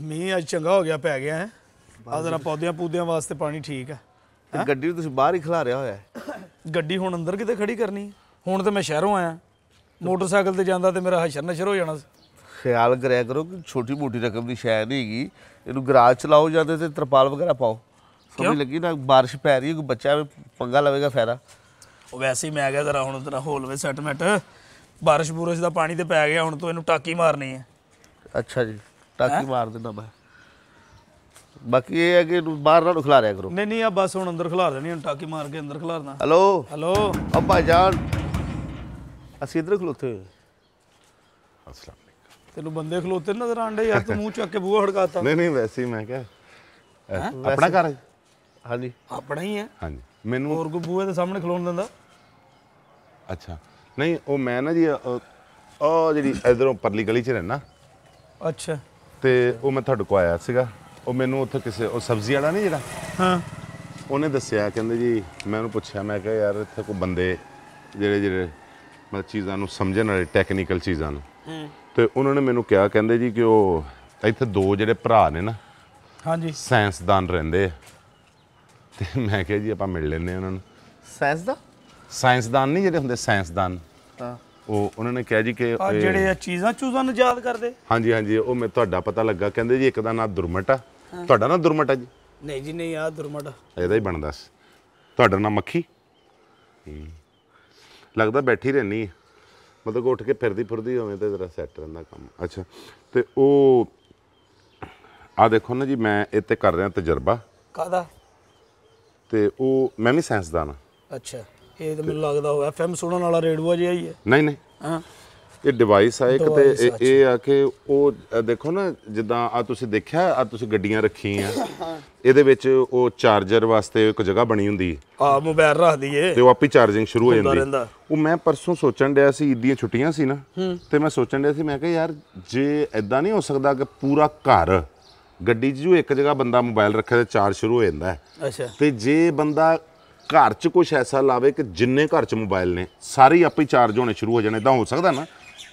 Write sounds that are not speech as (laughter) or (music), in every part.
ਮੀਂਹ ਅੱਜ ਚੰਗਾ ਹੋ ਗਿਆ ਪੈ ਗਿਆ ਹੈ ਆ ਜ਼ਰਾ ਪੌਦਿਆਂ ਪੂਦਿਆਂ ਵਾਸਤੇ ਪਾਣੀ ਠੀਕ ਹੈ ਤੇ ਗੱਡੀ ਨੂੰ ਤੁਸੀਂ ਬਾਹਰ ਹੀ ਰਿਹਾ ਹੋਇਆ ਹੈ ਗੱਡੀ ਹੁਣ ਅੰਦਰ ਕਿਤੇ ਖੜੀ ਕਰਨੀ ਹੁਣ ਤੇ ਮੈਂ ਸ਼ਹਿਰੋਂ ਆਇਆ ਮੋਟਰਸਾਈਕਲ ਤੇ ਜਾਂਦਾ ਤੇ ਮੇਰਾ ਹਸ਼ਰ ਨਸ਼ਰ ਹੋ ਜਾਣਾ ਖਿਆਲ ਕਰਿਆ ਕਰੋ ਕਿ ਛੋਟੀ ਮੋਟੀ ਰਕਮ ਦੀ ਸ਼ੈ ਨਹੀਂ ਹੈਗੀ ਇਹਨੂੰ ਗਰਾਜ ਚਲਾਓ ਜਾਂਦੇ ਤੇ ਤਰਪਾਲ ਵਗੈਰਾ ਪਾਓ ਸਮਝ ਲੱਗੀ ਨਾ بارش ਪੈ ਰਹੀ ਹੈ ਕੋਈ ਬੱਚਾ ਪੰਗਾ ਲਵੇਗਾ ਫਾਇਦਾ ਉਹ ਵੈਸੇ ਹੀ ਮੈਂ ਗਿਆ ਜ਼ਰਾ ਹੁਣ ਤੇਰਾ ਹੋਲਵੇ ਸੈਟਮੈਂਟ بارش ਬੂਰਸ਼ ਦਾ ਪਾਣੀ ਤੇ ਪੈ ਗਿਆ ਹੁਣ ਤੋਂ ਇਹਨੂੰ ਟਾਕੀ ਮਾਰਨੀ ਹੈ ਅੱਛਾ ਜੀ ਟਾਕੀ ਮਾਰ ਦਿੰਦਾ ਮੈਂ ਬਾਕੀ ਇਹ ਹੈ ਕਿ ਇਹਨੂੰ ਬਾਹਰ ਨਾਲ ਰਿਆ ਕਰੋ ਨਹੀਂ ਨਹੀਂ ਆ ਬਸ ਹੁਣ ਅੰਦਰ ਖਿਲਾ ਦੇਣੀ ਹੁਣ ਟਾਕੀ ਮਾਰ ਕੇ ਅੰਦਰ ਖਿਲਾਰਨਾ ਹੈਲੋ ਹੈਲੋ ਆ ਜਾਨ ਅਸੀਂ ਇਧਰ ਖਲੋਤੇ ਅਸਲਾਮ ਅਲੈਕਮ ਤੈਨੂੰ ਬੰਦੇ ਖਲੋਤੇ ਨਜ਼ਰ ਆਂਡੇ ਯਾਰ ਤੂੰ ਮੂੰਹ ਚੱਕ ਕੇ ਬੂਹਾ ਹੜਕਾਤਾ ਨਹੀਂ ਨਹੀਂ ਵੈਸੇ ਹੀ ਮੈਂ ਕਿਹਾ ਆਪਣਾ ਘਰ ਹਾਂਜੀ ਆਪਣਾ ਹੀ ਹੈ ਹਾਂਜੀ ਮੈਨੂੰ ਹੋਰ ਕੋ ਬੂਹੇ ਦੇ ਸਾਹਮਣੇ ਖਲੋਣ ਦਿੰਦਾ ਅੱਛਾ ਨਹੀਂ ਉਹ ਮੈਂ ਨਾ ਜੀ ਉਹ ਜਿਹੜੀ ਇਧਰੋਂ ਪਰਲੀ ਗਲੀ 'ਚ ਰਹਿਣਾ ਅੱਛਾ ਤੇ ਉਹ ਮੈਂ ਤੁਹਾਡੇ ਕੋ ਆਇਆ ਸੀਗਾ ਉਹ ਮੈਨੂੰ ਉੱਥੇ ਕਿਸੇ ਉਹ ਸਬਜ਼ੀ ਵਾਲਾ ਨਹੀਂ ਜਿਹੜਾ ਹਾਂ ਉਹਨੇ ਦੱਸਿਆ ਕਹਿੰਦੇ ਜੀ ਮੈਂ ਉਹਨੂੰ ਪੁੱਛਿਆ ਮੈਂ ਕਿਹਾ ਯਾਰ ਇੱਥੇ ਕੋਈ ਬੰਦੇ ਜਿਹੜੇ ਜਿਹੜੇ ਮਤਲਬ ਚੀਜ਼ਾਂ ਨੂੰ ਸਮਝਣ ਵਾਲੇ ਟੈਕਨੀਕਲ ਚੀਜ਼ਾਂ ਨੂੰ ਤੇ ਉਹਨਾਂ ਨੇ ਮੈਨੂੰ ਕਿਹਾ ਕਹਿੰਦੇ ਜੀ ਕਿ ਉਹ ਇੱਥੇ ਦੋ ਜਿਹੜੇ ਭਰਾ ਨੇ ਨਾ ਹਾਂਜੀ ਸਾਇੰਸਦਾਨ ਰਹਿੰਦੇ ਆ ਤੇ ਮੈਂ ਕਿਹਾ ਜੀ ਆਪਾਂ ਮਿਲ ਲੈਨੇ ਉਹਨਾਂ ਨੂੰ ਸਾਇੰਸ ਦਾ ਸਾਇੰਸਦਾਨ ਨਹੀਂ ਜਿਹੜੇ ਹੁੰਦੇ ਸਾਇੰਸਦਾਨ ਹਾਂ ਉਹ ਉਹਨਾਂ ਨੇ ਕਿਹਾ ਜੀ ਕਿ ਆ ਜਿਹੜੇ ਆ ਚੀਜ਼ਾਂ ਚੂਜ਼ਾਂ ਨੂੰ ਯਾਦ ਕਰਦੇ ਹਾਂਜੀ ਹਾਂਜੀ ਉਹ ਮੈਂ ਤੁਹਾਡਾ ਪਤਾ ਲੱਗਾ ਕਹਿੰਦੇ ਜੀ ਇੱਕ ਦਾ ਨਾਮ ਦੁਰਮਟ ਆ ਤੁਹਾਡਾ ਨਾਮ ਦੁਰਮਟ ਆ ਜੀ ਨਹੀਂ ਜੀ ਨਹੀਂ ਆ ਦੁਰਮਟ ਇਹਦਾ ਹੀ ਬਣਦਾ ਸੀ ਤੁਹਾਡਾ ਨਾਮ ਮੱਖੀ ਲੱਗਦਾ ਬੈਠੀ ਰਹਿਣੀ ਮਤਲਬ ਉੱਠ ਕੇ ਫਿਰਦੀ ਫੁਰਦੀ ਹੋਵੇ ਤੇ ਜ਼ਰਾ ਸੈੱਟ ਰਹਿੰਦਾ ਕੰਮ ਅੱਛਾ ਤੇ ਉਹ ਆ ਦੇਖੋ ਨਾ ਜੀ ਮੈਂ ਇੱਥੇ ਕਰ ਰਿਹਾ ਤਜਰਬਾ ਕਾਦਾ ਤੇ ਉਹ ਮੈਂ ਵੀ ਸਾਇੰਸਦਾਨ ਆ ਅੱਛਾ ਇਹ ਤਾਂ ਮੈਨੂੰ ਲੱਗਦਾ ਉਹ ਐਫਐਮ ਸੁਣਨ ਵਾਲਾ ਰੇਡੂਆ ਜਿਹਾ ਹੀ ਹੈ ਨਹੀਂ ਨਹੀਂ ਹਾਂ ਇਹ ਡਿਵਾਈਸ ਆ ਇੱਕ ਤੇ ਇਹ ਆ ਕਿ ਉਹ ਦੇਖੋ ਨਾ ਜਿੱਦਾਂ ਆ ਤੁਸੀਂ ਦੇਖਿਆ ਆ ਤੁਸੀਂ ਗੱਡੀਆਂ ਰੱਖੀਆਂ ਇਹਦੇ ਵਿੱਚ ਉਹ ਚਾਰਜਰ ਵਾਸਤੇ ਇੱਕ ਜਗ੍ਹਾ ਬਣੀ ਹੁੰਦੀ ਆ ਮੋਬਾਈਲ ਰੱਖ ਦਈਏ ਤੇ ਉਹ ਆਪੀ ਚਾਰਜਿੰਗ ਸ਼ੁਰੂ ਹੋ ਜਾਂਦੀ ਉਹ ਮੈਂ ਪਰਸੋਂ ਸੋਚਣ ਡਿਆ ਸੀ ਇਦੀਆਂ ਛੁੱਟੀਆਂ ਸੀ ਨਾ ਤੇ ਮੈਂ ਸੋਚਣ ਡਿਆ ਸੀ ਮੈਂ ਕਿਹਾ ਯਾਰ ਜੇ ਐਦਾਂ ਨਹੀਂ ਹੋ ਸਕਦਾ ਕਿ ਪੂਰਾ ਘਰ ਗੱਡੀ 'ਚ ਜੋ ਇੱਕ ਜਗ੍ਹਾ ਬੰਦਾ ਮੋਬਾਈਲ ਰੱਖੇ ਤੇ ਚਾਰਜ ਸ਼ੁਰੂ ਹੋ ਜਾਂਦਾ ਅੱਛਾ ਤੇ ਜੇ ਬੰਦਾ ਘਰ 'ਚ ਕੁਝ ਐਸਾ ਲਾਵੇ ਕਿ ਜਿੰਨੇ ਘਰ 'ਚ ਮੋਬਾਈਲ ਨੇ ਸਾਰੇ ਹੀ ਆਪੇ ਚਾਰਜ ਹੋਣੇ ਸ਼ੁਰੂ ਹੋ ਜਾਣੇ ਤਾਂ ਹੋ ਸਕਦਾ ਨਾ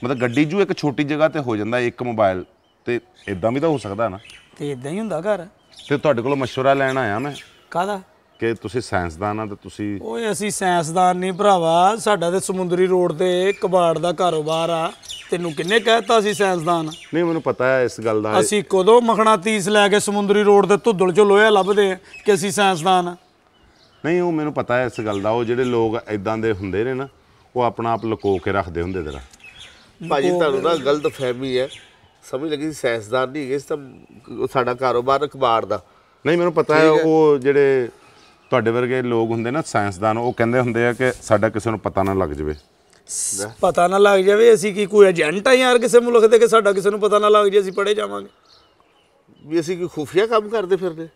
ਮਤਲਬ ਗੱਡੀ ਜੂ ਇੱਕ ਛੋਟੀ ਜਗ੍ਹਾ ਤੇ ਹੋ ਜਾਂਦਾ ਇੱਕ ਮੋਬਾਈਲ ਤੇ ਇਦਾਂ ਵੀ ਤਾਂ ਹੋ ਸਕਦਾ ਨਾ ਤੇ ਇਦਾਂ ਹੀ ਹੁੰਦਾ ਘਰ ਤੇ ਤੁਹਾਡੇ ਕੋਲ مشورہ ਲੈਣ ਆਇਆ ਮੈਂ ਕਾਹਦਾ ਕਿ ਤੁਸੀਂ ਸਾਇੰਸਦਾਨ ਆ ਤੇ ਤੁਸੀਂ ਓਏ ਅਸੀਂ ਸਾਇੰਸਦਾਨ ਨਹੀਂ ਭਰਾਵਾ ਸਾਡਾ ਤੇ ਸਮੁੰਦਰੀ ਰੋਡ ਤੇ ਕਬਾੜ ਦਾ ਕਾਰੋਬਾਰ ਆ ਤੈਨੂੰ ਕਿੰਨੇ ਕਹਿਤਾ ਸੀ ਸਾਇੰਸਦਾਨ ਨਹੀਂ ਮੈਨੂੰ ਪਤਾ ਹੈ ਇਸ ਗੱਲ ਦਾ ਅਸੀਂ ਕਦੋਂ ਮਖਣਾ ਤੀਸ ਲੈ ਕੇ ਸਮੁੰਦਰੀ ਰੋਡ ਤੇ ਧੁੱਦਲ ਚ ਲੋਇਆ ਲੱਭਦੇ ਆ ਕਿ ਅਸੀਂ ਸਾਇੰਸਦਾਨ ਆ ਨਹੀਂ ਉਹ ਮੈਨੂੰ ਪਤਾ ਹੈ ਇਸ ਗੱਲ ਦਾ ਉਹ ਜਿਹੜੇ ਲੋਕ ਐਦਾਂ ਦੇ ਹੁੰਦੇ ਨੇ ਨਾ ਉਹ ਆਪਣਾ ਆਪ ਲੁਕੋ ਕੇ ਰੱਖਦੇ ਹੁੰਦੇ ਤੇਰਾ ਭਾਜੀ ਤੁਹਾਨੂੰ ਨਾ ਗਲਤ ਫਹਿਮੀ ਹੈ ਸਮਝ ਲੱਗੀ ਸੈਸਦਾਰ ਨਹੀਂ ਹੈਗੇ ਇਸ ਤਾਂ ਸਾਡਾ ਕਾਰੋਬਾਰ ਅਖਬਾਰ ਦਾ ਨਹੀਂ ਮੈਨੂੰ ਪਤਾ ਹੈ ਉਹ ਜਿਹੜੇ ਤੁਹਾਡੇ ਵਰਗੇ ਲੋਕ ਹੁੰਦੇ ਨਾ ਸਾਇੰਸਦਾਨ ਉਹ ਕਹਿੰਦੇ ਹੁੰਦੇ ਆ ਕਿ ਸਾਡਾ ਕਿਸੇ ਨੂੰ ਪਤਾ ਨਾ ਲੱਗ ਜਾਵੇ ਪਤਾ ਨਾ ਲੱਗ ਜਾਵੇ ਅਸੀਂ ਕੀ ਕੋਈ ਏਜੰਟ ਆ ਯਾਰ ਕਿਸੇ ਮੁਲਕ ਦੇ ਕਿ ਸਾਡਾ ਕਿਸੇ ਨੂੰ ਪਤਾ ਨਾ ਲੱਗ ਜੇ ਅਸੀਂ ਪੜੇ ਜਾਵਾਂਗੇ ਵੀ ਅਸੀਂ ਕੋਈ ਖੁਫੀਆ ਕੰਮ ਕਰਦੇ ਫਿਰਦੇ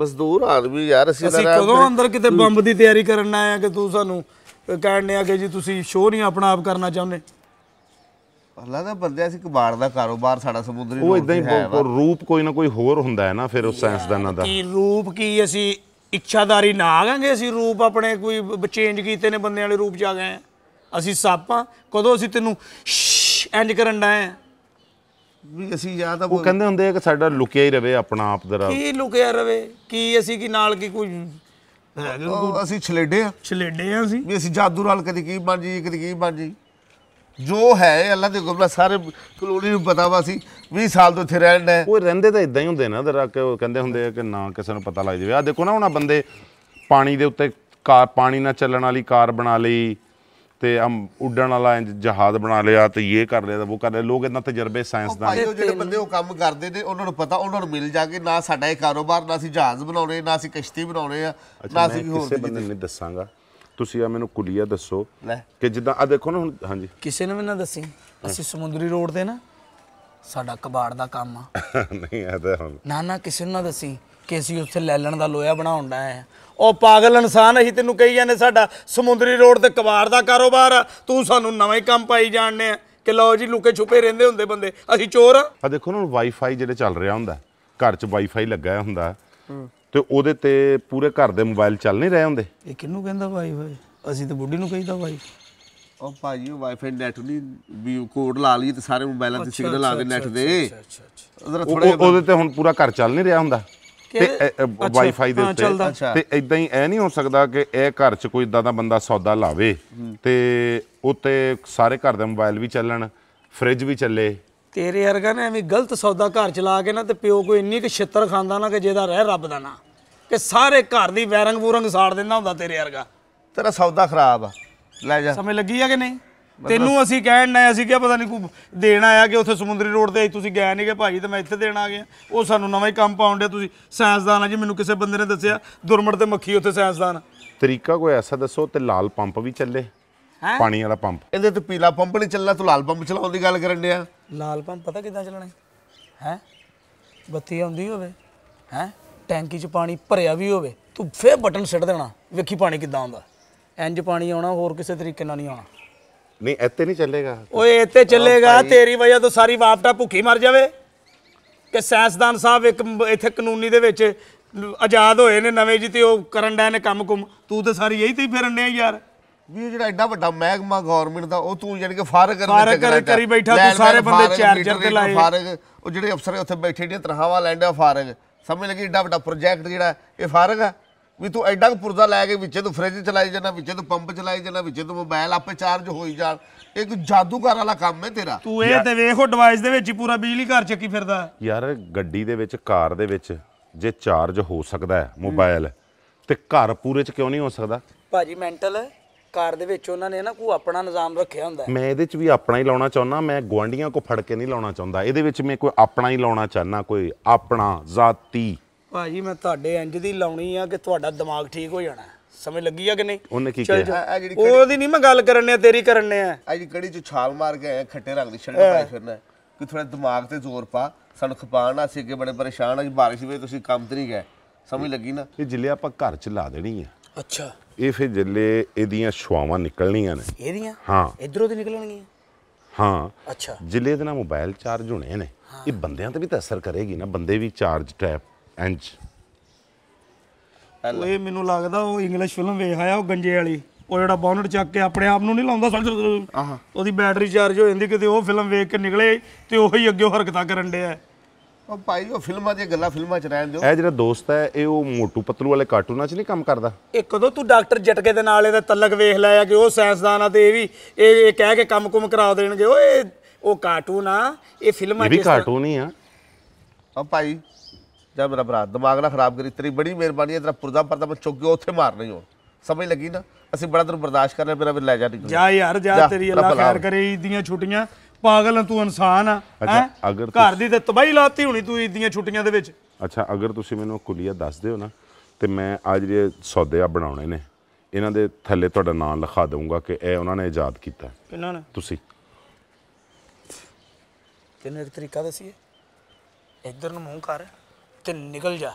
ਮਜ਼ਦੂਰ ਆਦਮੀ ਯਾਰ ਅਸੀਂ ਅਸੀਂ ਕਦੋਂ ਅੰਦਰ ਕਿਤੇ ਬੰਬ ਦੀ ਤਿਆਰੀ ਕਰਨ ਆਏ ਆ ਕਿ ਤੂੰ ਸਾਨੂੰ ਕਹਿਣ ਆ ਕਿ ਜੀ ਤੁਸੀਂ ਸ਼ੋਅ ਨਹੀਂ ਆਪਣਾ ਆਪ ਕਰਨਾ ਚਾਹੁੰਦੇ ਅੱਲਾ ਦਾ ਬੰਦਿਆ ਸੀ ਕਬਾੜ ਦਾ ਕਾਰੋਬਾਰ ਸਾਡਾ ਸਮੁੰਦਰੀ ਉਹ ਇਦਾਂ ਹੀ ਰੂਪ ਕੋਈ ਨਾ ਕੋਈ ਹੋਰ ਹੁੰਦਾ ਹੈ ਨਾ ਫਿਰ ਉਸ ਸਾਇੰਸ ਦਾ ਨਾ ਦਾ ਕੀ ਰੂਪ ਕੀ ਅਸੀਂ ਇੱਛਾਦਾਰੀ ਨਾ ਆਗਾਂਗੇ ਅਸੀਂ ਰੂਪ ਆਪਣੇ ਕੋਈ ਚੇਂਜ ਕੀਤੇ ਨੇ ਬੰਦੇ ਵਾਲੇ ਰੂਪ ਚ ਆ ਗਏ ਅਸੀਂ ਸਾਪਾਂ ਕਦੋਂ ਅਸੀਂ ਤੈਨੂੰ ਇੰਜ ਕਰਨ ਦਾ ਹੈ ਵੀ ਅਸੀਂ ਜਾਂ ਤਾਂ ਉਹ ਕਹਿੰਦੇ ਹੁੰਦੇ ਆ ਕਿ ਸਾਡਾ ਲੁਕਿਆ ਹੀ ਰਵੇ ਆਪਣਾ ਆਪ ਜ਼ਰਾ ਕੀ ਲੁਕਿਆ ਰਵੇ ਕੀ ਅਸੀਂ ਕੀ ਨਾਲ ਕੀ ਕੋਈ ਅਸੀਂ ਛਲੇਡੇ ਆ ਛਲੇਡੇ ਆ ਅਸੀਂ ਵੀ ਅਸੀਂ ਜਾਦੂ ਨਾਲ ਕਦੀ ਕੀ ਬਣ ਜੀ ਕਦੀ ਕੀ ਬਣ ਜੀ ਜੋ ਹੈ ਅੱਲਾ ਦੇ ਗੁਰਬਾ ਸਾਰੇ ਕਲੋਨੀ ਨੂੰ ਪਤਾ ਵਾ ਸੀ 20 ਸਾਲ ਤੋਂ ਇੱਥੇ ਰਹਿਣਾ ਹੈ ਉਹ ਰਹਿੰਦੇ ਤਾਂ ਇਦਾਂ ਹੀ ਹੁੰਦੇ ਨਾ ਦਰਾ ਕਿ ਉਹ ਕਹਿੰਦੇ ਹੁੰਦੇ ਆ ਕਿ ਨਾ ਕਿਸੇ ਨੂੰ ਪਤਾ ਲੱਗ ਜਾਵੇ ਆ ਦੇਖੋ ਨਾ ਉਹਨਾਂ ਬੰਦੇ ਪਾਣੀ ਦੇ ਉੱਤੇ ਕਾਰ ਪਾਣੀ ਨਾਲ ਚੱਲਣ ਵਾਲੀ ਕਾਰ ਬਣਾ ਲਈ ਤੇ हम उड़न ਵਾਲਾ ਜਹਾਜ਼ ਬਣਾ ਲਿਆ ਤੇ ਇਹ ਕਰ ਲਿਆ ਉਹ कर लिया लोग इतना तजर्बे ਤਜਰਬੇ ਸਾਇੰਸ ਦਾ ਜਿਹੜੇ ਬੰਦੇ ਉਹ ਕੰਮ ਕਰਦੇ ਨੇ ਉਹਨਾਂ ਨੂੰ ਪਤਾ ਉਹਨਾਂ ਨੂੰ ਮਿਲ ਜਾਗੇ ਨਾ ਸਾਡਾ ਇਹ ਕਾਰੋਬਾਰ ਨਾ ਅਸੀਂ ਜਹਾਜ਼ ਬਣਾਉਣੇ ਨਾ ਅਸੀਂ ਕਿਸ਼ਤੀ ਬਣਾਉਣੇ ਆ ਨਾ ਅਸੀਂ ਹੋਰ ਕਿਸੇ ਬੰਦੇ ਨੇ ਦੱਸਾਂਗਾ ਤੁਸੀਂ ਆ ਮੈਨੂੰ ਕੁਲੀਆ ਦੱਸੋ ਕਿ ਜਿੱਦਾਂ ਆ ਦੇਖੋ ਨਾ ਹੁਣ ਹਾਂਜੀ ਕਿਸੇ ਨੂੰ ਵੀ ਨਾ ਦੱਸੀ ਅਸੀਂ ਸਮੁੰਦਰੀ ਰੋਡ ਤੇ ਨਾ ਸਾਡਾ ਕਬਾੜ ਦਾ ਕੰਮ ਆ (laughs) ਨਹੀਂ ਆ ਤਾਂ ਹੁਣ ਨਾ ਨਾ ਕਿਸੇ ਨੂੰ ਨਾ ਦੱਸੀ ਕਿ ਅਸੀਂ ਉੱਥੇ ਲੈਲਣ ਦਾ ਲੋਹਾ ਬਣਾਉਣ ਦਾ ਆ ਉਹ ਪਾਗਲ ਇਨਸਾਨ ਅਸੀਂ ਤੈਨੂੰ ਕਹੀ ਜਾਂਦੇ ਸਾਡਾ ਸਮੁੰਦਰੀ ਰੋਡ ਤੇ ਕਬਾੜ ਦਾ ਕਾਰੋਬਾਰ ਆ ਤੂੰ ਸਾਨੂੰ ਨਵੇਂ ਕੰਮ ਪਾਈ ਜਾਣਨੇ ਆ ਕਿ ਲਓ ਜੀ ਲੁਕੇ ਛੁਪੇ ਰਹਿੰਦੇ ਹੁੰਦੇ ਬੰਦੇ ਅਸੀਂ ਚੋਰ ਆ ਆ ਦੇਖੋ ਨਾ ਵਾਈਫਾਈ ਜਿਹੜੇ ਚੱਲ ਰਿਹਾ ਹੁੰਦਾ ਘਰ 'ਚ ਵਾਈਫਾਈ ਲੱਗਾ ਹੁੰਦਾ ਤੇ ਉਹਦੇ ਤੇ ਪੂਰੇ ਘਰ ਦੇ ਮੋਬਾਈਲ ਚੱਲ ਨਹੀਂ ਰਹੇ ਹੁੰਦੇ ਇਹ ਕਿਹਨੂੰ ਕਹਿੰਦਾ ਵਾਈਫਾਈ ਅਸੀਂ ਤਾਂ ਬੁੱਢੀ ਨੂੰ ਕਹੀਦਾ ਵਾਈਫਾਈ ਉਹ ਭਾਜੀ ਉਹ ਵਾਈਫਾਈ ਨੈਟ ਨਹੀਂ ਵੀ ਕੋਡ ਲਾ ਲਈ ਤੇ ਸਾਰੇ ਮੋਬਾਈਲਾਂ ਤੇ ਸਿਗਨਲ ਆਵੇ ਨੈਟ ਦੇ ਅੱਛਾ ਅੱਛਾ ਅੱਛਾ ਉਹਦੇ ਤੇ ਹੁਣ ਪੂਰਾ ਘਰ ਚੱਲ ਨਹੀਂ ਰਿਹਾ ਹੁੰਦਾ ਤੇ ਵਾਈਫਾਈ ਦੇ ਉੱਤੇ ਤੇ ਇਦਾਂ ਹੀ ਐ ਨਹੀਂ ਹੋ ਸਕਦਾ ਕਿ ਇਹ ਘਰ 'ਚ ਕੋਈ ਇਦਾਂ ਦਾ ਬੰਦਾ ਸੌਦਾ ਲਾਵੇ ਤੇ ਉੱਤੇ ਸਾਰੇ ਘਰ ਦੇ ਮੋਬਾਈਲ ਵੀ ਚੱਲਣ ਫ੍ਰਿਜ ਵੀ ਚੱਲੇ ਤੇਰੇ ਵਰਗਾ ਨੇ ਐਵੇਂ ਗਲਤ ਸੌਦਾ ਘਰ 'ਚ ਲਾ ਕੇ ਨਾ ਤੇ ਪਿਓ ਕੋਈ ਇੰਨੀ ਕਿ ਛਿੱਤਰ ਖਾਂਦਾ ਨਾ ਕਿ ਜਿਹਦਾ ਰਹਿ ਰੱਬ ਦਾ ਨਾ ਕਿ ਸਾਰੇ ਘਰ ਦੀ ਵੈਰੰਗ ਬੂਰੰਗ ਸਾੜ ਦਿੰਦਾ ਹੁੰਦਾ ਤੇਰੇ ਵਰਗਾ ਤੇਰਾ ਸੌਦਾ ਖਰਾਬ ਆ ਲੈ ਜਾ ਸਮੇਂ ਲੱਗੀ ਆ ਕਿ ਨਹੀਂ ਤੈਨੂੰ ਅਸੀਂ ਕਹਿਣ ਨਾ ਅਸੀਂ ਕਿਹਾ ਪਤਾ ਨਹੀਂ ਕੋ ਦੇਣ ਆਇਆ ਕਿ ਉੱਥੇ ਸਮੁੰਦਰੀ ਰੋਡ ਤੇ ਤੁਸੀਂ ਗਏ ਨਹੀਂਗੇ ਭਾਜੀ ਤੇ ਮੈਂ ਇੱਥੇ ਦੇਣ ਆ ਗਿਆ ਉਹ ਸਾਨੂੰ ਨਵਾਂ ਹੀ ਕੰਮ ਪਾਉਂਦੇ ਤੁਸੀਂ ਸਾਇੰਸਦਾਨ ਆ ਜੀ ਮੈਨੂੰ ਕਿਸੇ ਬੰਦੇ ਨੇ ਦੱਸਿਆ ਦੁਰਮੜ ਤੇ ਮੱਖੀ ਉੱਥੇ ਸਾਇੰਸਦਾਨ ਤਰੀਕਾ ਕੋਈ ਐਸਾ ਦੱਸੋ ਤੇ ਲਾਲ ਪੰਪ ਵੀ ਚੱਲੇ ਪਾਣੀ ਵਾਲਾ ਪੰਪ ਇਹਦੇ ਤੇ ਪੀਲਾ ਪੰਪ ਨਹੀਂ ਚੱਲਣਾ ਤੂੰ ਲਾਲ ਪੰਪ ਚਲਾਉਣ ਦੀ ਗੱਲ ਕਰਨ ਡਿਆ ਲਾਲ ਪੰਪ ਪਤਾ ਕਿਦਾਂ ਚੱਲਣਾ ਹੈ ਬੱਤੀ ਆਉਂਦੀ ਹੋਵੇ ਹੈ ਟੈਂਕੀ 'ਚ ਪਾਣੀ ਭਰਿਆ ਵੀ ਹੋਵੇ ਤੂੰ ਫੇਰ ਬਟਨ ਸਿੱਟ ਦੇਣਾ ਵੇਖੀ ਪਾਣੀ ਕਿਦਾਂ ਆਉਂਦਾ ਇੰਜ ਪਾਣੀ ਆਉਣਾ ਹੋਰ ਕਿਸੇ ਤਰੀਕੇ ਨਾਲ ਨਹੀਂ ਆਉਣਾ ਨਹੀਂ ਇੱਥੇ ਨਹੀਂ ਚੱਲੇਗਾ ਓਏ ਇੱਥੇ ਚੱਲੇਗਾ ਤੇਰੀ ਵਜ੍ਹਾ ਤੋਂ ਸਾਰੀ ਵਾਪਟਾ ਭੁੱਖੀ ਮਰ ਜਾਵੇ ਕਿ ਸੈਂਸਦਾਨ ਸਾਹਿਬ ਇੱਕ ਇੱਥੇ ਕਾਨੂੰਨੀ ਦੇ ਵਿੱਚ ਆਜ਼ਾਦ ਹੋਏ ਨੇ ਨਵੇਂ ਜੀ ਤੇ ਉਹ ਕਰਨ ਡੈ ਨੇ ਕੰਮ ਕੁਮ ਤੂੰ ਤਾਂ ਸਾਰੀ ਇਹੀ ਤੇ ਫਿਰਨ ਨੇ ਯਾਰ ਵੀ ਜਿਹੜਾ ਐਡਾ ਵੱਡਾ ਮਹਿਕਮਾ ਗਵਰਨਮੈਂਟ ਦਾ ਉਹ ਤੂੰ ਯਾਨੀ ਕਿ ਫਾਰਗ ਕਰਨ ਫਾਰਗ ਕਰ ਕਰੀ ਬੈਠਾ ਤੂੰ ਸਾਰੇ ਬੰਦੇ ਚਾਰਜਰ ਤੇ ਲਾਏ ਫਾਰਗ ਉਹ ਜਿਹੜੇ ਅਫਸਰ ਉੱਥੇ ਬੈਠੇ ਨੇ ਤਰਹਾਵਾ ਲੈਂਦੇ ਆ ਫਾਰਗ ਸਮਝ ਲੱਗੀ ਐਡਾ ਵੱਡਾ ਪ੍ਰੋਜੈਕਟ ਜਿਹੜਾ ਇਹ ਫਾਰਗ ਆ ਵੀ ਤੂੰ ਐਡਾ ਪੁਰਜ਼ਾ ਲੈ ਕੇ ਵਿੱਚੇ ਤੂੰ ਫ੍ਰਿਜ ਚਲਾਈ ਜਾਣਾ ਵਿੱਚੇ ਤੂੰ ਪੰਪ ਚਲਾਈ ਜਾਣਾ ਵਿੱਚੇ ਤੂੰ ਮੋਬਾਈਲ ਆਪੇ ਚਾਰਜ ਹੋਈ ਜਾਣ ਇਹ ਕੋਈ ਜਾਦੂਗਰ ਵਾਲਾ ਕੰਮ ਹੈ ਤੇਰਾ ਤੂੰ ਇਹ ਤੇ ਵੇਖੋ ਡਿਵਾਈਸ ਦੇ ਵਿੱਚ ਹੀ ਪੂਰਾ ਬਿਜਲੀ ਘਰ ਚੱਕੀ ਫਿਰਦਾ ਯਾਰ ਗੱਡੀ ਦੇ ਵਿੱਚ ਕਾਰ ਦੇ ਵਿੱਚ ਜੇ ਚਾਰਜ ਹੋ ਸਕਦਾ ਹੈ ਮੋਬਾਈਲ ਤੇ ਘਰ ਪੂਰੇ ਚ ਕਿਉਂ ਨਹੀਂ ਹੋ ਸਕਦਾ ਭਾਜੀ ਮੈਂਟਲ ਕਾਰ ਦੇ ਵਿੱਚ ਉਹਨਾਂ ਨੇ ਨਾ ਕੋ ਆਪਣਾ ਨਿਜ਼ਾਮ ਰੱਖਿਆ ਹੁੰਦਾ ਮੈਂ ਇਹਦੇ ਚ ਵੀ ਆਪਣਾ ਹੀ ਲਾਉਣਾ ਚਾਹੁੰਦਾ ਮੈਂ ਗਵਾਂਡੀਆਂ ਕੋ ਫੜ ਕੇ ਨਹੀਂ ਲਾਉਣਾ ਚਾਹੁੰਦਾ ਇਹਦੇ ਵਿੱਚ ਮੈਂ ਕੋਈ ਆਪਣਾ ਹੀ ਲਾਉਣਾ ਚਾਹਨਾ ਕੋਈ ਆਪਣਾ ਜ਼ਾਤੀ ਭਾਜੀ ਮੈਂ ਤੁਹਾਡੇ ਇੰਜ ਦੀ ਲਾਉਣੀ ਆ ਕਿ ਤੁਹਾਡਾ ਦਿਮਾਗ ਠੀਕ ਹੋ ਜਾਣਾ ਸਮਝ ਲੱਗੀ ਆ ਕਿ ਨਹੀਂ ਉਹਨੇ ਕੀ ਕਿਹਾ ਆ ਜਿਹੜੀ ਕੜੀ ਉਹਦੀ ਨਹੀਂ ਮੈਂ ਗੱਲ ਕਰਨ ਆ ਤੇਰੀ ਕਰਨੇ ਆ ਆ ਜਿਹੜੀ ਕੜੀ ਚ ਛਾਲ ਮਾਰ ਕੇ ਆਇਆ ਖੱਟੇ ਰੰਗ ਦੀ ਸ਼ਰਟ ਪਾਈ ਫਿਰਨਾ ਕਿ ਥੋੜਾ ਦਿਮਾਗ ਤੇ ਜ਼ੋਰ ਪਾ ਸਾਨੂੰ ਖਪਾਣ ਨਾ ਸੀ ਅੱਗੇ ਬੜੇ ਪਰੇਸ਼ਾਨ ਆ ਜੀ ਬਾਰਿਸ਼ ਵੇ ਤੁਸੀਂ ਕੰਮ ਤੇ ਨਹੀਂ ਗਏ ਸਮਝ ਲੱਗੀ ਨਾ ਇਹ ਜਿੱਲੇ ਆਪਾਂ ਘਰ ਚ ਲਾ ਦੇਣੀ ਆ ਅੱਛਾ ਇਹ ਫਿਰ ਜਿੱਲੇ ਇਹਦੀਆਂ ਛਵਾਵਾਂ ਨਿਕਲਣੀਆਂ ਨੇ ਇਹਦੀਆਂ ਹਾਂ। ਇਧਰੋਂ ਦੀ ਨਿਕਲਣਗੀਆਂ ਹਾਂ ਅੱਛਾ ਜਿੱਲੇ ਦੇ ਨਾਲ ਮੋਬਾਈਲ ਚਾਰਜ ਹੋਣੇ ਨੇ ਇਹ ਬੰਦਿਆਂ ਤੇ ਵੀ ਤਾਂ ਅਸਰ ਕਰੇਗੀ ਨਾ ਬੰਦੇ ਵੀ ਚਾਰਜ ਟੈਪ ਇੰਜ ਉਹ ਇਹ ਮੈਨੂੰ ਲੱਗਦਾ ਉਹ ਇੰਗਲਿਸ਼ ਫਿਲਮ ਵੇਖ ਆਇਆ ਉਹ ਗੰਜੇ ਵਾਲੀ ਉਹ ਜਿਹੜਾ ਬੌਨਟ ਚੱਕ ਕੇ ਆਪਣੇ ਆਪ ਨੂੰ ਨਹੀਂ ਲਾਉਂਦਾ ਆਹਾਂ ਉਹਦੀ ਬੈਟਰੀ ਚਾਰਜ ਹੋ ਜਾਂਦੀ ਕਿਤੇ ਉਹ ਫਿਲਮ ਵੇਖ ਕੇ ਨਿਕਲੇ ਤੇ ਉਹੀ ਅੱਗੇ ਹਰਕਤਾਂ ਕਰਨ ਡਿਆ ਉਹ ਭਾਈ ਉਹ ਫਿਲਮਾਂ ਦੀਆਂ ਗੱਲਾਂ ਫਿਲਮਾਂ ਚ ਰਹਿਣ ਦਿਓ ਇਹ ਜਿਹੜਾ ਦੋਸਤ ਹੈ ਇਹ ਉਹ ਮੋਟੂ ਪਤਲੂ ਵਾਲੇ ਕਾਰਟੂਨਾਂ 'ਚ ਨਹੀਂ ਕੰਮ ਕਰਦਾ ਇਹ ਕਦੋਂ ਤੂੰ ਡਾਕਟਰ ਜਟਕੇ ਦੇ ਨਾਲ ਇਹਦਾ ਤਲਕ ਵੇਖ ਲਿਆ ਕਿ ਉਹ ਸਾਇੰਸਦਾਨ ਆ ਤੇ ਇਹ ਵੀ ਇਹ ਇਹ ਕਹਿ ਕੇ ਕੰਮ ਕੁਮ ਕਰਾ ਦੇਣਗੇ ਓਏ ਉਹ ਕਾਰਟੂਨ ਆ ਇਹ ਫਿਲਮਾਂ ਇਹ ਵੀ ਕਾਰਟੂਨ ਹੀ ਆ ਉਹ ਭਾਈ ਜਾ ਮੇਰਾ ਭਰਾ ਦਿਮਾਗ ਨਾ ਖਰਾਬ ਕਰੀ ਤੇਰੀ ਬੜੀ ਮਿਹਰਬਾਨੀ ਹੈ ਤੇਰਾ ਪੁਰਦਾ ਪਰਦਾ ਮੈਂ ਚੁੱਕ ਗਿਆ ਉੱਥੇ ਨਹੀਂ ਹੋ ਸਮਝ ਲੱਗੀ ਨਾ ਅਸੀਂ ਬੜਾ ਤੈਨੂੰ ਬਰਦਾਸ਼ਤ ਕਰਨਾ ਮੇਰਾ ਵੀ ਲੈ ਜਾ ਨਹੀਂ ਜਾ ਯਾਰ ਜਾ ਤੇਰੀ ਅੱਲਾ ਖੈਰ ਕਰੇ ਇਦੀਆਂ ਛੁੱਟੀਆਂ ਪਾਗਲ ਤੂੰ ਇਨਸਾਨ ਆ ਹੈ ਅਗਰ ਘਰ ਦੀ ਤੇ ਤਬਾਹੀ ਲਾਤੀ ਹੋਣੀ ਤੂੰ ਇਦੀਆਂ ਛੁੱਟੀਆਂ ਦੇ ਵਿੱਚ ਅੱਛਾ ਅਗਰ ਤੁਸੀਂ ਮੈਨੂੰ ਕੁਲੀਆ ਦੱਸ ਦਿਓ ਨਾ ਤੇ ਮੈਂ ਆ ਜਿਹੜੇ ਸੌਦੇ ਆ ਬਣਾਉਣੇ ਨੇ ਇਹਨਾਂ ਦੇ ਥੱਲੇ ਤੁਹਾਡਾ ਨਾਮ ਲਿਖਾ ਦਊਂਗਾ ਕਿ ਇਹ ਉਹਨਾਂ ਨੇ ਇਜਾਦ ਕੀਤਾ ਇਹਨਾਂ ਨੇ ਤੁਸੀਂ ਕਿੰਨੇ ਤਰੀਕਾ ਦਸੀਏ ਇੱਧਰ ਨੂੰ ਮੂੰਹ ਕਰ ਤੇ ਨਿਕਲ ਜਾ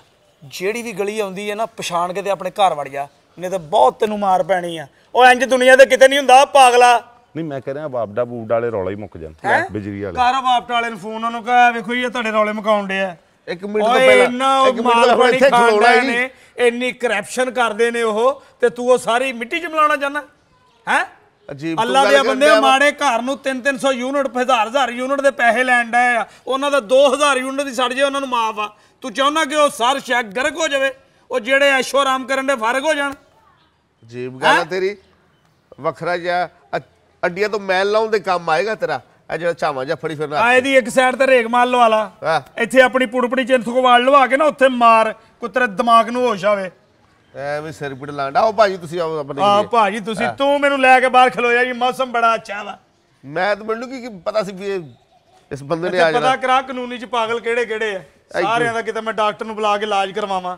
ਜਿਹੜੀ ਵੀ ਗਲੀ ਆਉਂਦੀ ਹੈ ਨਾ ਪਛਾਣ ਕੇ ਤੇ ਆਪਣੇ ਘਰ ਵੜ ਜਾ ਨਹੀਂ ਤਾਂ ਬਹੁਤ ਤੈਨੂੰ ਮਾਰ ਪੈਣੀ ਆ ਉਹ ਇੰਜ ਦੁਨੀਆ ਤੇ ਕਿਤੇ ਨਹੀਂ ਹੁੰਦਾ ਪਾਗਲਾ ਨਹੀਂ ਮੈਂ ਕਹ ਰਿਹਾ ਬਾਬਡਾ ਬੂਡ ਵਾਲੇ ਰੌਲਾ ਹੀ ਮੁੱਕ ਜਾਣ ਬਿਜਲੀ ਵਾਲੇ ਕਾਰ ਬਾਪਟ ਵਾਲੇ ਨੂੰ ਫੋਨ ਉਹਨੂੰ ਕਹਾ ਵੇਖੋ ਇਹ ਤੁਹਾਡੇ ਰੌਲੇ ਮਕਾਉਣ ਆ ਇੱਕ ਮਿੰਟ ਤੋਂ ਪਹਿਲਾਂ ਇੱਕ ਮਿੰਟ ਤੋਂ ਪਹਿਲਾਂ ਇੱਥੇ ਖਲੋਣਾ ਹੀ ਇੰਨੀ ਕਰਪਸ਼ਨ ਕਰਦੇ ਨੇ ਉਹ ਤੇ ਤੂੰ ਉਹ ਸਾਰੀ ਮਿੱਟੀ 'ਚ ਮਿਲਾਉਣਾ ਚਾਹਨਾ ਹੈ ਅਜੀਬ ਅੱਲਾ ਦੇ ਬੰਦੇ ਮਾੜੇ ਘਰ ਨੂੰ 3-300 ਯੂਨਿਟ 1000 ਯੂਨਿਟ ਦੇ ਪੈਸੇ ਲੈਣ ਡਏ ਆ ਉਹਨਾਂ ਦਾ 2000 ਯੂਨਿਟ ਦੀ ਸੜ ਜੇ ਉਹਨਾਂ ਨੂੰ ਮਾਫ ਆ ਤੂੰ ਚਾਹੁੰਦਾ ਕਿ ਉਹ ਸਰ ਸ਼ੈਕ ਗਰਗ ਹੋ ਜਾਵੇ ਉਹ ਜਿਹੜੇ ਐਸ਼ੋ ਆਰਾਮ ਕਰਨ ਦੇ ਫਰਕ ਹੋ ਜਾਣ ਅਜੀਬ ਗੱਲ ਤੇਰੀ ਵੱਖਰਾ ਜਿਹਾ ਅੱਡੀਆਂ ਤੋਂ ਮੈਲ ਲਾਉਣ ਦੇ ਕੰਮ ਆਏਗਾ ਤੇਰਾ ਇਹ ਜਿਹੜਾ ਛਾਵਾਂ ਜਾਂ ਫੜੀ ਫਿਰਨਾ ਆਏ ਦੀ ਇੱਕ ਸਾਈਡ ਤੇ ਰੇਗ ਮਾਰ ਲਵਾ ਲਾ ਇੱਥੇ ਆਪਣੀ ਪੁੜਪੜੀ ਚਿੰਤ ਕੋ ਵਾਲ ਲਵਾ ਕੇ ਨਾ ਉੱਥੇ ਮਾਰ ਕੋ ਤੇਰੇ ਦਿਮਾਗ ਨੂੰ ਹੋਸ਼ ਆਵੇ ਐਵੇਂ ਸਿਰ ਪਿੜ ਲਾਂਡਾ ਉਹ ਭਾਜੀ ਤੁਸੀਂ ਆਓ ਆਪਣੇ ਹਾਂ ਭਾਜੀ ਤੁਸੀਂ ਤੂੰ ਮੈਨੂੰ ਲੈ ਕੇ ਬਾਹਰ ਖਲੋਇਆ ਜੀ ਮੌਸਮ ਬੜਾ ਅੱਛਾ ਵਾ ਮੈਂ ਤਾਂ ਮੈਨੂੰ ਕੀ ਪਤਾ ਸੀ ਵੀ ਇਸ ਬੰਦੇ ਨੇ ਆ ਜਾਣਾ ਪਤਾ ਕਰਾ ਕਾਨੂੰਨੀ ਚ ਪਾਗਲ ਕਿਹੜੇ ਕਿਹੜੇ ਆ ਸਾਰਿਆਂ ਦਾ ਕਿਤੇ ਮੈਂ ਡਾਕਟਰ ਨੂੰ ਬੁਲਾ ਕੇ ਇਲਾਜ ਕਰਵਾਵਾਂ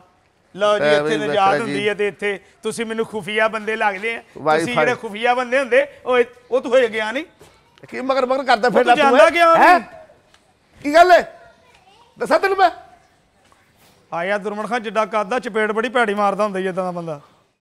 ਲਓ ਜੀ ਇੱਥੇ ਨਜਾਤ ਹੁੰਦੀ ਹੈ ਤੇ ਇੱਥੇ ਤੁਸੀਂ ਮੈਨੂੰ ਖੁਫੀਆ ਬੰਦੇ ਲੱਗਦੇ ਆ ਤੁਸੀਂ ਜਿਹੜੇ ਖੁਫੀਆ ਬੰਦੇ ਹੁੰਦੇ ਉਹ ਉਹ ਤੂੰ ਹੋਏ ਗਿਆ ਨਹੀਂ ਕੀ ਮਗਰ ਮਗਰ ਕਰਦਾ ਫਿਰਦਾ ਤੂੰ ਹੈ ਕੀ ਗੱਲ ਹੈ ਦੱਸਾਂ ਤੈਨੂੰ ਮੈਂ ਆਇਆ ਦੁਰਮਣ ਖਾਨ ਜਿੱਡਾ ਕੱਦ ਦਾ ਚਪੇੜ ਬੜੀ ਭੈੜੀ ਮਾਰਦਾ ਹੁੰਦਾ ਜੀ ਇਦਾਂ ਦਾ ਬੰਦਾ